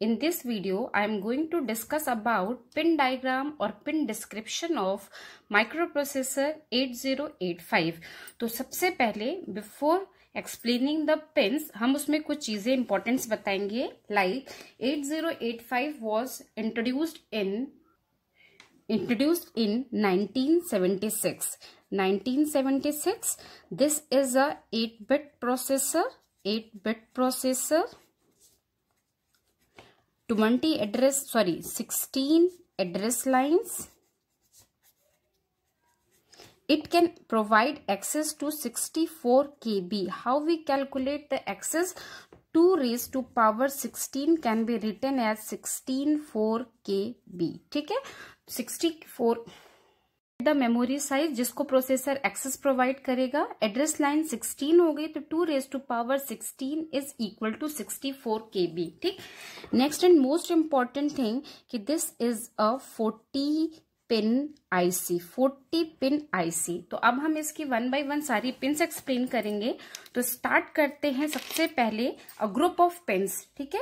In this video, I am going to discuss about pin diagram or pin description of microprocessor 8085. तो सबसे पहले before explaining the pins हम उसमें कुछ चीज़ें इंपॉर्टेंट्स बताएंगे like like 8085 was introduced in introduced in 1976 1976 this is a 8 bit processor 8 bit processor 20 address sorry 16 address lines it can provide access to 64 kb how we calculate the access 2 raised to power 16 can be written as 164 kb Okay, 64 the memory size जिसको processor access provide करेगा address line 16 हो गई तो 2 raise to power 16 is equal to 64 four K B ठीक next and most important thing कि this is a 40 pin IC 40 pin IC तो अब हम इसकी वन बाय वन सारी पिन्स एक्सप्लेन करेंगे तो स्टार्ट करते हैं सबसे पहले अ ग्रुप ऑफ पिन्स ठीक है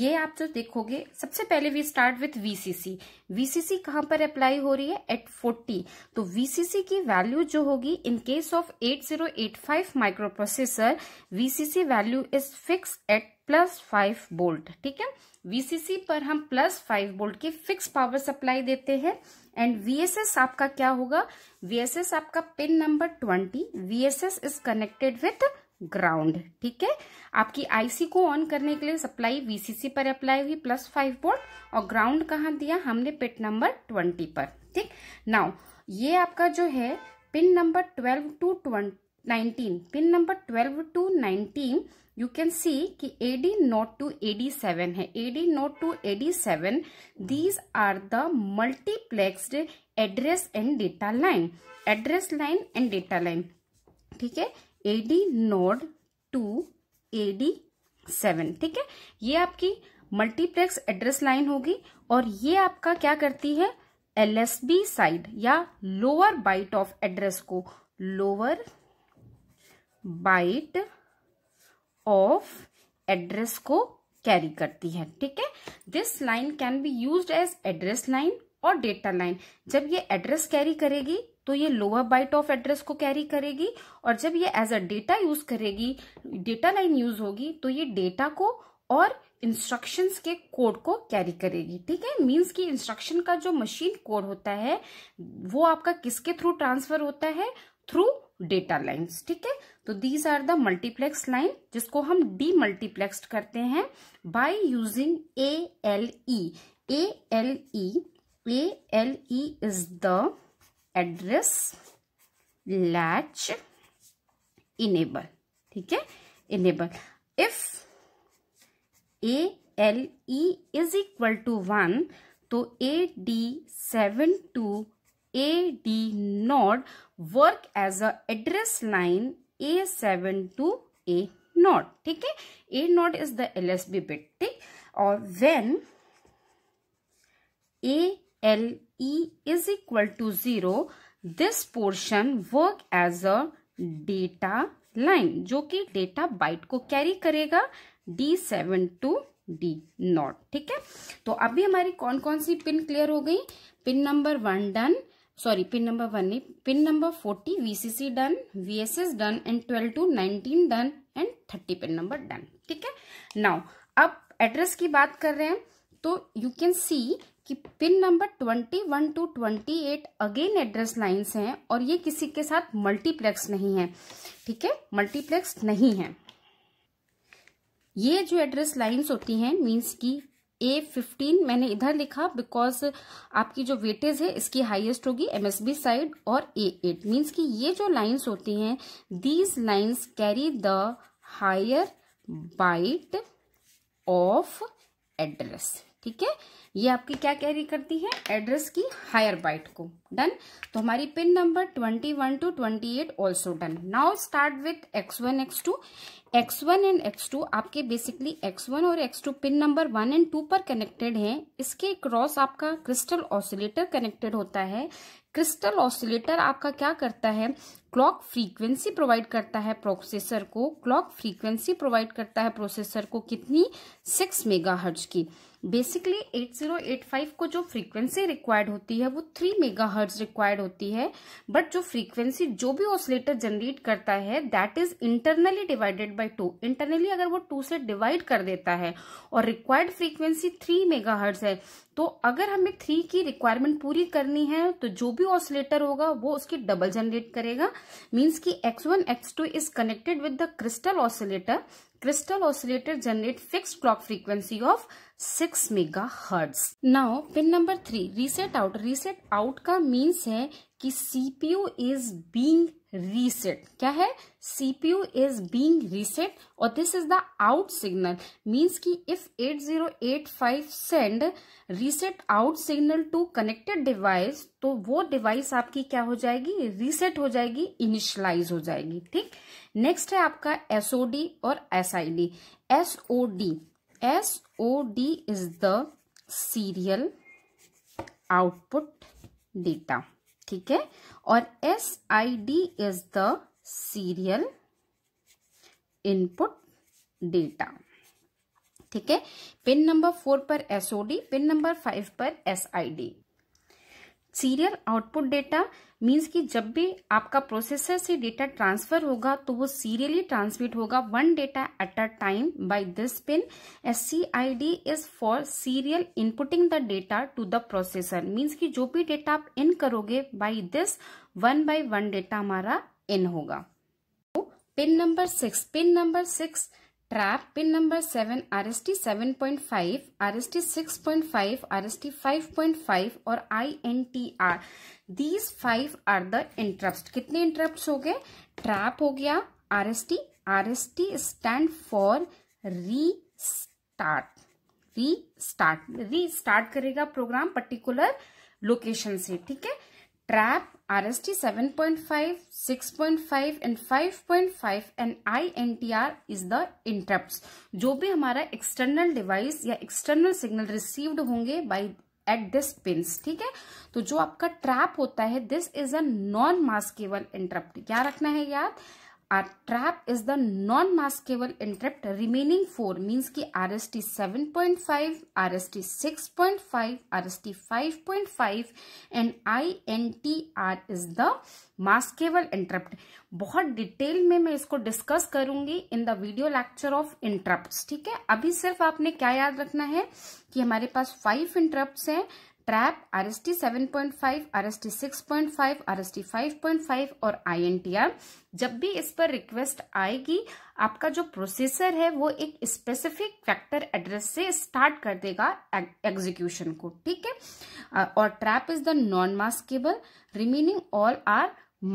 ये आप जो तो देखोगे सबसे पहले we start with VCC VCC कहाँ पर अप्लाई हो रही है एट 40 तो वीसीसी की वैल्यू जो होगी in case of 8085 micro processor VCC value is fix at plus five volt ठीक है वीसीसी पर हम प्लस फाइव बोल्ट की फिक्स पावर सप्लाई देते हैं एंड वीएसएस आपका क्या होगा वीएसएस आपका pin number twenty VSS is connected with ground ठीक है आपकी आईसी को ऑन करने के लिए सप्लाई वीसीसी पर अप्लाई हुई प्लस फाइव बोर्ड और ग्राउंड कहाँ दिया हमने पिट नंबर ट्वेंटी पर ठीक नाउ ये आपका जो है pin number twelve to nineteen pin number twelve to nineteen you can see कि AD नोट टू AD7 है AD nought to AD7 these are the multiplexed address and data line address line and data line ठीक है AD nought to AD7 ठीक है ये आपकी multiplex address line होगी और ये आपका क्या करती है एल एस बी साइड या लोअर बाइट ऑफ एड्रेस को लोअर बाइट ऑफ एड्रेस को कैरी करती है ठीक है this line can be use as address line और डेटा लाइन जब ये एड्रेस कैरी करेगी तो ये लोअर बाइट ऑफ एड्रेस को कैरी करेगी और जब ये एज अ डेटा यूज करेगी डेटा लाइन यूज होगी तो ये डेटा को और इंस्ट्रक्शंस के कोड को कैरी करेगी ठीक है मींस कि इंस्ट्रक्शन का जो मशीन कोड होता है वो आपका किसके थ्रू ट्रांसफर होता है थ्रू डेटा लाइन्स ठीक है तो these are the multiplex line जिसको हम डी मल्टीप्लेक्सड करते हैं by using A L E A L E A L E is the address latch enable ठीक है enable if A L E is equal to one तो A D seven to A D nought work as a address line A seven to A nought ठीक है A nought is the L S B bit ठीक और when A L E is equal to zero this portion work as a data line जो कि data byte को carry करेगा D seven to D nought ठीक है तो अभी हमारी कौन कौन सी पिन क्लियर हो गई pin number one done sorry pin number 1 ne pin number 40 vcc done vss done and 12 to 19 done and 30 pin number done ठीक है नाउ अब एड्रेस की बात कर रहे हैं तो यू कैन सी कि pin number 21 to 28 again address lines हैं और ये किसी के साथ मल्टीप्लेक्स नहीं है ठीक है मल्टीप्लेक्स नहीं है ये जो एड्रेस लाइंस होती हैं मींस की ए फिफ्टीन मैंने इधर लिखा बिकॉज आपकी जो वेटेज है इसकी हाइएस्ट होगी एमएसबी साइड और ए एट मीन्स की ये जो लाइन्स होती हैं these lines carry the higher byte of address ठीक है ये आपकी क्या कैरी करती है एड्रेस की हायर बाइट को डन तो हमारी pin number twenty one to twenty eight also done now start with X one X two X one and X two आपके बेसिकली एक्स वन और X two pin number one and two पर connected हैं इसके cross आपका crystal oscillator connected होता है crystal oscillator आपका क्या करता है क्लॉक फ्रीक्वेंसी प्रोवाइड करता है प्रोसेसर को क्लॉक फ्रीक्वेंसी प्रोवाइड करता है प्रोसेसर को कितनी सिक्स मेगा की बेसिकली 8085 को जो फ्रीक्वेंसी रिक्वायर्ड होती है वो 3 मेगाहर्ट्ज रिक्वायर्ड होती है बट जो फ्रीक्वेंसी जो भी ऑसिलेटर जनरेट करता है that is internally divided by two internally अगर वो टू से डिवाइड कर देता है और रिक्वायर्ड फ्रीक्वेंसी थ्री मेगाहर्ट्ज है तो अगर हमें थ्री की रिक्वायरमेंट पूरी करनी है तो जो भी ऑसिलेटर होगा वो उसकी डबल जनरेट करेगा मीन्स की X one X two is connected with the crystal oscillator crystal oscillator generate fixed clock frequency of 6 megahertz. Now pin number 3 reset out. Reset out का means है कि CPU is being reset. क्या है CPU is being reset और this is the out signal. Means कि if 8085 send reset out signal to connected device तो वो device आपकी क्या हो जाएगी reset हो जाएगी initialize हो जाएगी ठीक नेक्स्ट है आपका एसओडी और SID SOD SOD is the serial output data ठीक है और S I D is the serial input data ठीक है पिन नंबर फोर पर एसओडी पिन नंबर फाइव पर S I D serial output data means कि जब भी आपका प्रोसेसर से डेटा ट्रांसफर होगा तो वो सीरियली ट्रांसमिट होगा one data at a time by this pin S C I D is for serial inputting the data to the processor means कि जो भी डेटा आप इन करोगे by this one by one data हमारा in होगा तो pin number six pin number six trap pin number seven R S T seven point five R S T six point five R S T five point five और I N T R these five are the interrupt कितने interrupt हो गए trap हो गया R S T R S T stand for restart restart restart करेगा program particular location से ठीक है trap RST 7.5, 6.5 and 5.5 and INTR is the interrupts जो भी हमारा एक्सटर्नल डिवाइस या एक्सटर्नल सिग्नल रिसीव्ड होंगे बाय एट दिस पिंस ठीक है तो जो आपका ट्रैप होता है this is a non maskable interrupt क्या रखना है याद R trap is the non maskable interrupt remaining four means की R S T seven point five R S T six point five R S T five point five and I N T R is the maskable interrupt बहुत detail में मैं इसको discuss करूंगी in the video lecture of interrupt ठीक है अभी सिर्फ आपने क्या याद रखना है कि हमारे पास फाइव इंटरप्ट हैं ट्रैप आरएसटी 7.5 आरएसटी 6.5 आरएसटी 5.5 और आईएनटीआर जब भी इस पर रिक्वेस्ट आएगी आपका जो प्रोसेसर है वो एक स्पेसिफिक फैक्टर एड्रेस से स्टार्ट कर देगा एग्जीक्यूशन को ठीक है और trap is the non maskable remaining all are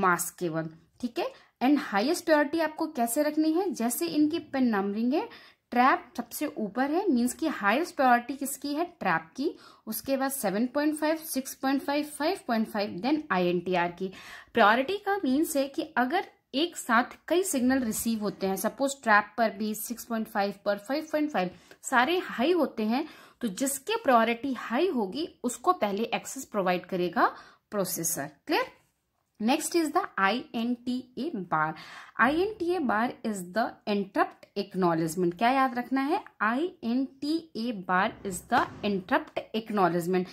maskable ठीक है एंड हाईएस्ट प्योरिटी आपको कैसे रखनी है जैसे इनकी पेन नंबरिंग है ट्रैप सबसे ऊपर है मींस की हाईएस्ट प्रायोरिटी किसकी है ट्रैप की उसके बाद 7.5, 6.5, 5.5 देन आईएनटीआर की प्रायोरिटी का मीन्स है कि अगर एक साथ कई सिग्नल रिसीव होते हैं सपोज ट्रैप पर भी 6.5 पर 5.5 सारे हाई होते हैं तो जिसके प्रायोरिटी हाई होगी उसको पहले एक्सेस प्रोवाइड करेगा processor clear next is the I N T A bar I N T A bar is the interrupt acknowledgement क्या याद रखना है I N T A bar is the interrupt acknowledgement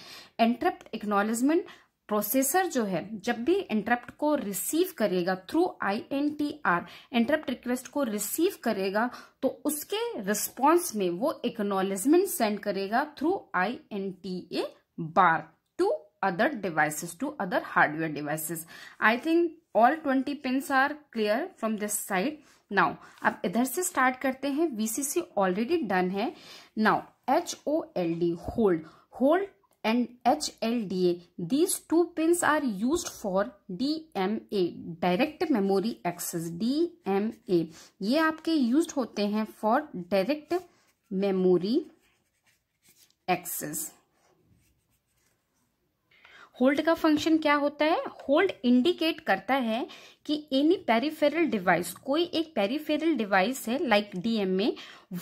interrupt acknowledgement processor जो है जब भी interrupt को receive करेगा through I N T R interrupt request को रिसीव करेगा तो उसके रिस्पॉन्स में वो एक्नोलेजमेंट सेंड करेगा through I N T A bar other devices to other hardware devices i think all 20 pins are clear from this side now ab idhar se start karte hain VCC already done hai now HOLD hold hold and HLDA. These two pins are used for DMA, Direct Memory Access, DMA. ye aapke used hote hain for Direct Memory Access. Hold का function क्या होता है hold indicate करता है कि any peripheral device कोई एक peripheral device है लाइक like डीएमए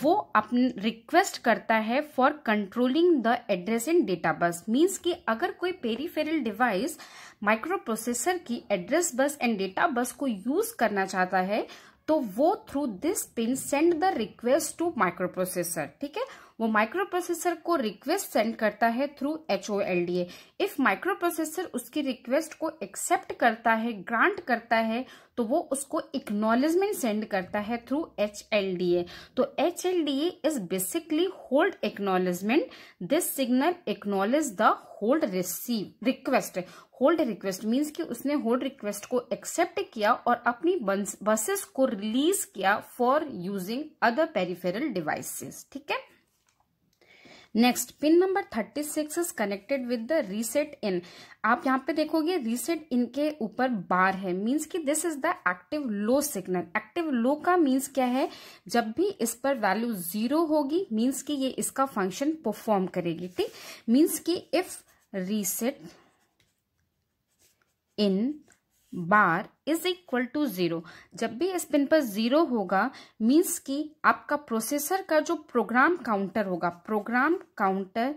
वो अपने रिक्वेस्ट करता है for controlling the address in data bus means कि अगर कोई पेरीफेरल डिवाइस माइक्रो प्रोसेसर की address bus and data bus को यूज करना चाहता है तो वो through this pin send the request to microprocessor ठीक है वो माइक्रो प्रोसेसर को रिक्वेस्ट सेंड करता है through H O L D A if micro processor उसकी रिक्वेस्ट को एक्सेप्ट करता है ग्रांट करता है तो वो उसको इक्नोलेजमेंट सेंड करता है through H L D A तो H L D A is basically hold acknowledgement this signal acknowledge the hold receive request hold request means कि उसने होल्ड रिक्वेस्ट को एक्सेप्ट किया और अपनी बसेस को रिलीज किया for using other peripheral devices ठीक है next pin number thirty six is connected with the reset in आप यहाँ पे देखोगे रीसेट इन के ऊपर बार है मीन्स कि this is the active low signal active low का मीन्स क्या है जब भी इस पर वैल्यू जीरो होगी मीन्स कि ये इसका फंक्शन परफॉर्म करेगी ठीक मीन्स कि if reset in bar is equal to zero जब भी इस पिन पर ज़ीरो होगा मीन्स कि आपका प्रोसेसर का जो प्रोग्राम काउंटर होगा program counter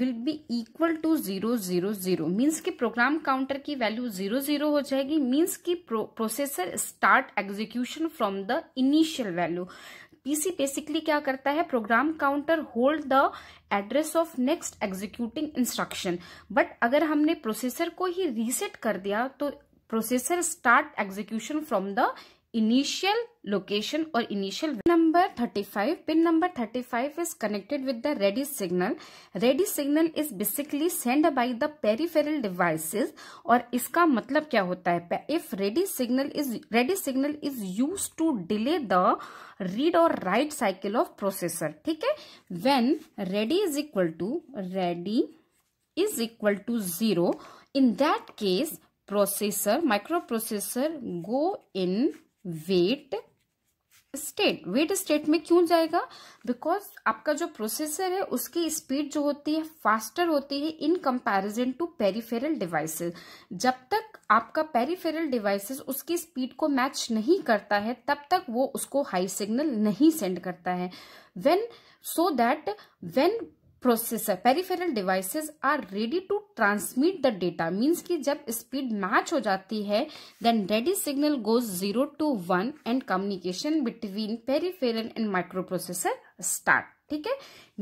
will be equal to zero zero zero means की प्रोग्राम काउंटर की वैल्यू ज़ीरो ज़ीरो हो जाएगी मीन्स की processor start execution from the initial value PC basically क्या करता है program counter hold the address of next executing instruction but अगर हमने प्रोसेसर को ही रीसेट कर दिया तो processor start execution from the initial location और initial number thirty five pin number thirty five is connected with the ready signal ready signal is basically send by the peripheral devices और इसका मतलब क्या होता है if ready signal is ready signal is use to delay the read और write cycle of processor ठीक है when ready is equal to ready is equal to zero in that case processor processor go in wait state wait state में क्यों जाएगा because आपका जो processor है उसकी स्पीड जो होती है फास्टर होती है in comparison to peripheral devices जब तक आपका पेरीफेरल डिवाइसेज उसकी स्पीड को मैच नहीं करता है तब तक वो उसको हाई सिग्नल नहीं सेंड करता है when so that when processor peripheral devices are ready to transmit the data means कि जब स्पीड मैच हो जाती है then ready signal goes zero to one and communication between peripheral and microprocessor start ठीक है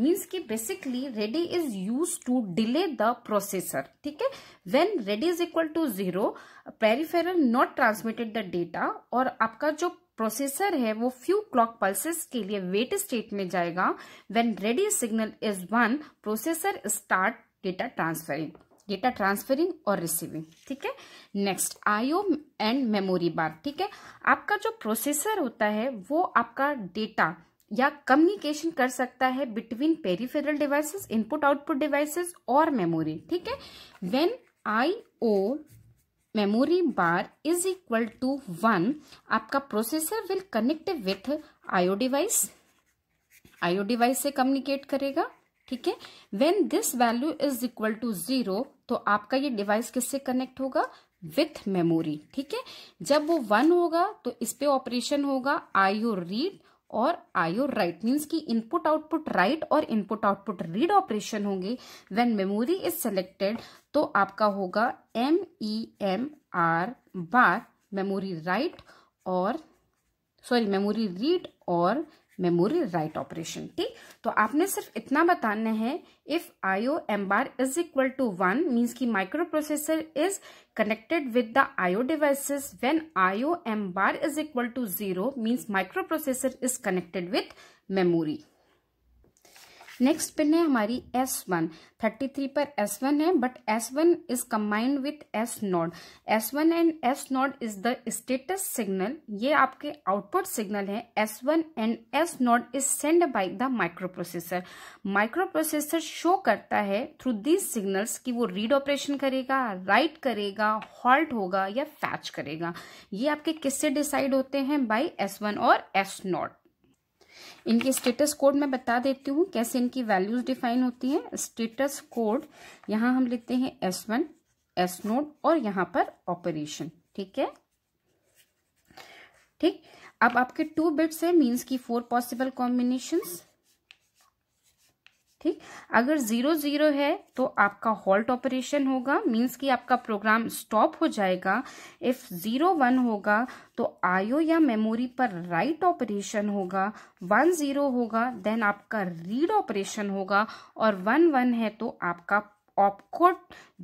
means कि basically ready is use to delay the processor ठीक है when ready is equal to zero peripheral not transmitted the data और आपका जो processor है वो फ्यू क्लॉक पल्सेस के लिए वेट स्टेट में जाएगा when ready signal is one processor start data transferring data transferring और रिसीविंग ठीक है next IO and memory bar ठीक है आपका जो प्रोसेसर होता है वो आपका डेटा या कम्युनिकेशन कर सकता है between peripheral devices input output devices और मेमोरी ठीक है when I O memory bar is equal to one आपका processor will connect with IO device IO device से कम्युनिकेट करेगा ठीक है when this value is equal to zero तो आपका ये डिवाइस किससे कनेक्ट होगा विथ मेमोरी ठीक है जब वो वन होगा तो इस पे ऑपरेशन होगा आईओ रीड और आयो राइट मीन्स की इनपुट आउटपुट राइट और इनपुट आउटपुट रीड ऑपरेशन होंगे व्हेन मेमोरी इज सेलेक्टेड तो आपका होगा M E M R bar memory write और सॉरी मेमोरी रीड और मेमोरी राइट ऑपरेशन ठीक तो आपने सिर्फ इतना बताना है if IO M bar is equal to one means की microprocessor is connected with the IO devices when IO M bar is equal to zero means microprocessor is connected with memory next pin है हमारी S one thirty three पर S one है but S one is combined with S not S one and S not is the status signal ये आपके output signal है S one and S not is send by the microprocessor microprocessor show करता है through these signals कि वो read operation करेगा write करेगा halt होगा या फैच करेगा ये आपके किससे डिसाइड होते हैं बाई एस वन और एस नॉट इनकी स्टेटस कोड मैं बता देती हूँ कैसे इनकी वैल्यूज डिफाइन होती हैं स्टेटस कोड यहाँ हम लिखते हैं एस वन एस नोड और यहाँ पर ऑपरेशन ठीक है ठीक अब आपके टू बिट्स है मीन्स की फोर पॉसिबल कॉम्बिनेशंस ठीक अगर ज़ीरो ज़ीरो है तो आपका हॉल्ट ऑपरेशन होगा मींस कि आपका प्रोग्राम स्टॉप हो जाएगा इफ़ ज़ीरो वन होगा तो आईओ या मेमोरी पर राइट ऑपरेशन होगा वन ज़ीरो होगा देन आपका रीड ऑपरेशन होगा और वन वन है तो आपका ऑप कोड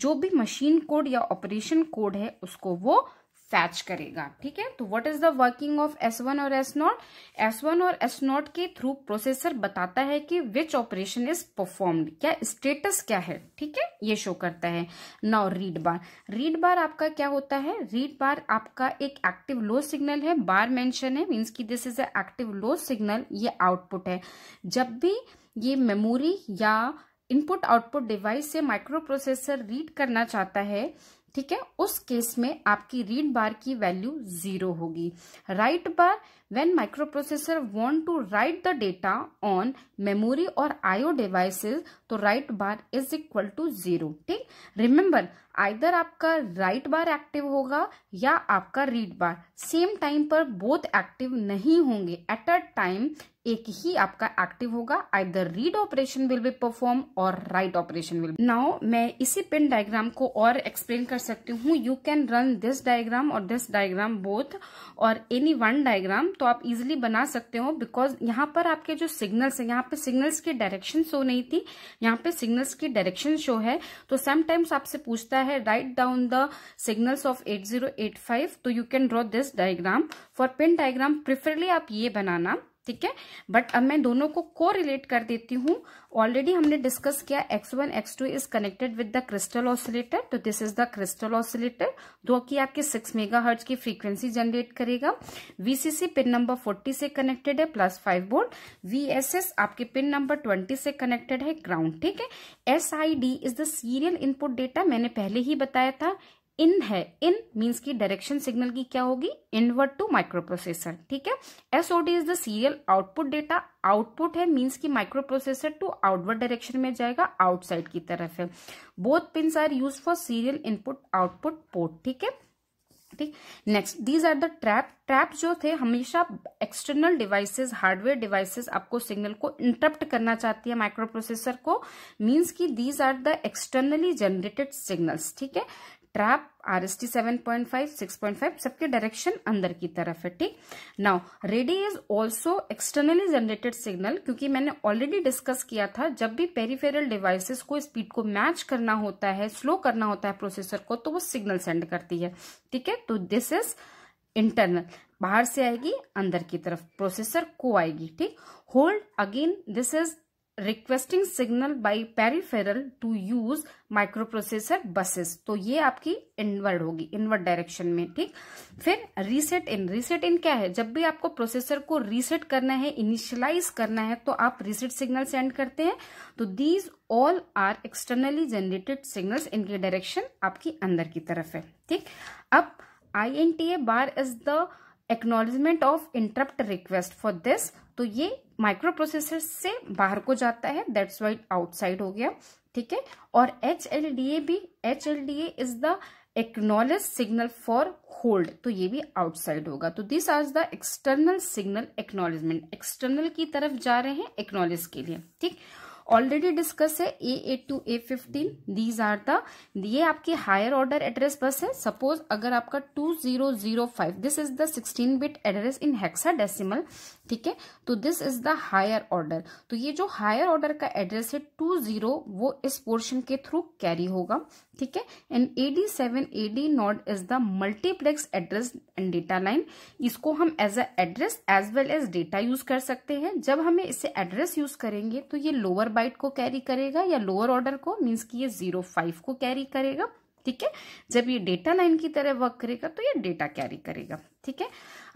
जो भी मशीन कोड या ऑपरेशन कोड है उसको वो फैच करेगा ठीक है तो what is the working of S one और एस नॉट एस वन और एस नॉट के थ्रू प्रोसेसर बताता है कि विच ऑपरेशन इज परफॉर्म्ड क्या स्टेटस क्या है ठीक है ये शो करता है now read bar read bar आपका क्या होता है रीड बार आपका एक एक्टिव लो सिग्नल है बार मेंशन है मीन्स की this is active low signal ये आउटपुट है जब भी ये मेमोरी या इनपुट आउटपुट डिवाइस से माइक्रो प्रोसेसर रीड करना चाहता है ठीक है उस केस में आपकी रीड बार की वैल्यू जीरो होगी write bar when microprocessor want to write the data on memory or IO devices तो write bar is equal to zero ठीक remember either आपका write bar active होगा या आपका read bar same time पर both active नहीं होंगे at a time एक ही आपका एक्टिव होगा either read operation will be perform और राइट ऑपरेशन विल नाउ मैं इसी पिन डायग्राम को और एक्सप्लेन कर सकती हूँ you can run this diagram और दिस डायग्राम बोथ और एनी वन डायग्राम तो तो आप इजिली बना सकते हो बिकॉज यहाँ पर आपके जो सिग्नल्स है यहाँ पे सिग्नल्स की डायरेक्शन शो नहीं थी यहाँ पे सिग्नल्स की डायरेक्शन शो है तो समटाइम्स आपसे पूछता है write down the signals of 8085 तो you can draw this diagram for pen diagram preferably आप ये बनाना ठीक है बट अब मैं दोनों को को रिलेट कर देती हूँ ऑलरेडी हमने डिस्कस किया x1 x2 is connected with the crystal oscillator तो this is the crystal oscillator जो कि आपके 6 मेगाहर्ट्ज की फ्रीक्वेंसी जनरेट करेगा वीसीसी पिन नंबर 40 से कनेक्टेड है प्लस 5 वोल्ट एस आपके पिन नंबर 20 से कनेक्टेड है ग्राउंड ठीक है D is the serial input data मैंने पहले ही बताया था इन है इन मींस की डायरेक्शन सिग्नल की क्या होगी इनवर्ट टू माइक्रोप्रोसेसर ठीक है SOD is the serial output data output है मींस की माइक्रोप्रोसेसर टू आउटवर्ड डायरेक्शन में जाएगा आउटसाइड की तरफ है both pins are use for serial input output port ठीक है ठीक next these are the trap trap जो थे हमेशा एक्सटर्नल डिवाइसेस हार्डवेयर डिवाइसेस आपको सिग्नल को इंटरप्ट करना चाहती है माइक्रोप्रोसेसर को मींस कि these are the externally generated signals ठीक है trap R S T seven point five six point five सबके डायरेक्शन अंदर की तरफ है ठीक now ready is also externally generated signal क्योंकि मैंने ऑलरेडी डिस्कस किया था जब भी पेरीफेरल डिवाइसेस को स्पीड को मैच करना होता है स्लो करना होता है प्रोसेसर को तो वो सिग्नल सेंड करती है ठीक है तो दिस इज इंटरनल बाहर से आएगी अंदर की तरफ प्रोसेसर को आएगी ठीक hold again this is requesting signal by peripheral to use microprocessor buses तो ये आपकी इनवर्ड होगी इनवर्ड डायरेक्शन में ठीक फिर रीसेट इन रीसेट इन क्या है जब भी आपको प्रोसेसर को रीसेट करना है इनिशियलाइज करना है तो आप रीसेट सिग्नल सेंड करते हैं तो these all are externally generated signal इनकी डायरेक्शन आपकी अंदर की तरफ है ठीक अब I N T A bar is the acknowledgement of interrupt request for this तो ये माइक्रो प्रोसेसर से बाहर को जाता है दैट्स वाइट आउटसाइड हो गया ठीक है और एच एल डी ए भी H L D A is the acknowledge signal for hold तो ये भी आउटसाइड होगा तो this as the external signal acknowledgement external की तरफ जा रहे हैं एक्नोलेज के लिए ठीक ऑलरेडी डिस्कस है A A to A fifteen these are दिए आपके हायर ऑर्डर एड्रेस बस है सपोज अगर आपका two zero zero five this is the sixteen bit address in hexadecimal ठीक है तो this is the higher order तो ये जो हायर ऑर्डर का एड्रेस है टू जीरो वो इस पोर्शन के थ्रू कैरी होगा ठीक है and AD seven A D not is the multiplex address and data line इसको हम as a address as well as data use कर सकते हैं जब हमें इसे एड्रेस यूज करेंगे तो ये लोअर बाइट को कैरी करेगा या लोअर ऑर्डर को मीन्स की ये जीरो फाइव को कैरी करेगा ठीक है जब ये डेटा लाइन की तरह वर्क करेगा तो ये डेटा कैरी करेगा ठीक है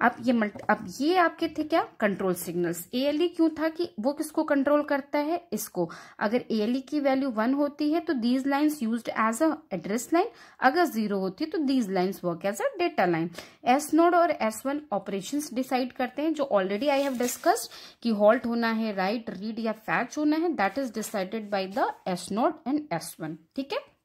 अब ये मल्टी अब ये आपके थे क्या कंट्रोल सिग्नल्स ए क्यों था कि वो किसको कंट्रोल करता है इसको अगर ए e की वैल्यू वन होती है तो these lines use as a address line अगर जीरो होती है तो these lines work as a data line S node और एस वन ऑपरेशन डिसाइड करते हैं जो ऑलरेडी आई हैव डिस्कस्ड कि हॉल्ट होना है राइट रीड या फैच होना है that is decided by the S node and S one ठीक है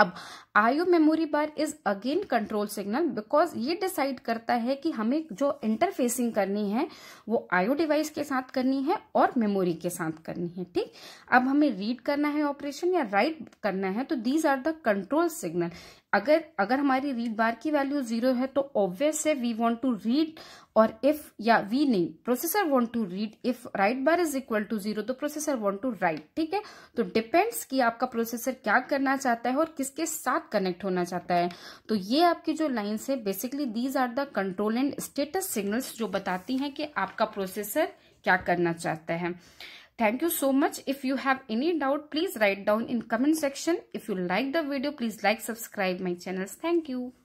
अब I O memory bar is again control signal because ये डिसाइड करता है कि हमें जो इंटरफेसिंग करनी है वो आयो डिवाइस के साथ करनी है और मेमोरी के साथ करनी है ठीक अब हमें रीड करना है ऑपरेशन या राइट करना है तो these are the control signal अगर अगर हमारी रीड बार की वैल्यू जीरो है तो ऑब्वियस है वी वांट टू रीड और इफ या वी नहीं processor want to read if write bar is equal to zero तो प्रोसेसर वांट टू राइट ठीक है तो डिपेंड्स कि आपका प्रोसेसर क्या करना चाहता है और किसके साथ कनेक्ट होना चाहता है तो ये आपकी जो लाइन्स है basically these are the control and status signals जो बताती हैं कि आपका प्रोसेसर क्या करना चाहता है Thank you so much. If you have any doubt, please write down in comment section. If you like the video, please like, subscribe my channels. Thank you.